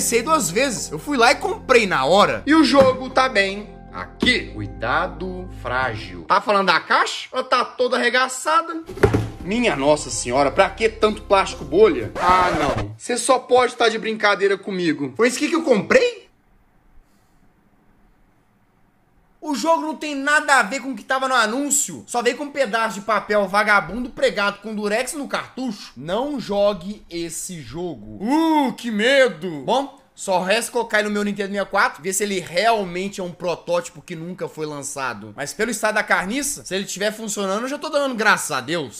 comecei duas vezes. Eu fui lá e comprei na hora. E o jogo tá bem. Aqui, cuidado frágil. Tá falando da caixa ela tá toda arregaçada? Minha nossa senhora, pra que tanto plástico bolha? Ah, não. Você só pode estar tá de brincadeira comigo. Foi isso que eu comprei? O jogo não tem nada a ver com o que tava no anúncio. Só veio com um pedaço de papel vagabundo pregado com durex no cartucho. Não jogue esse jogo. Uh, que medo! Bom, só resta colocar ele no meu Nintendo 64, ver se ele realmente é um protótipo que nunca foi lançado. Mas pelo estado da carniça, se ele estiver funcionando, eu já tô dando graças a Deus.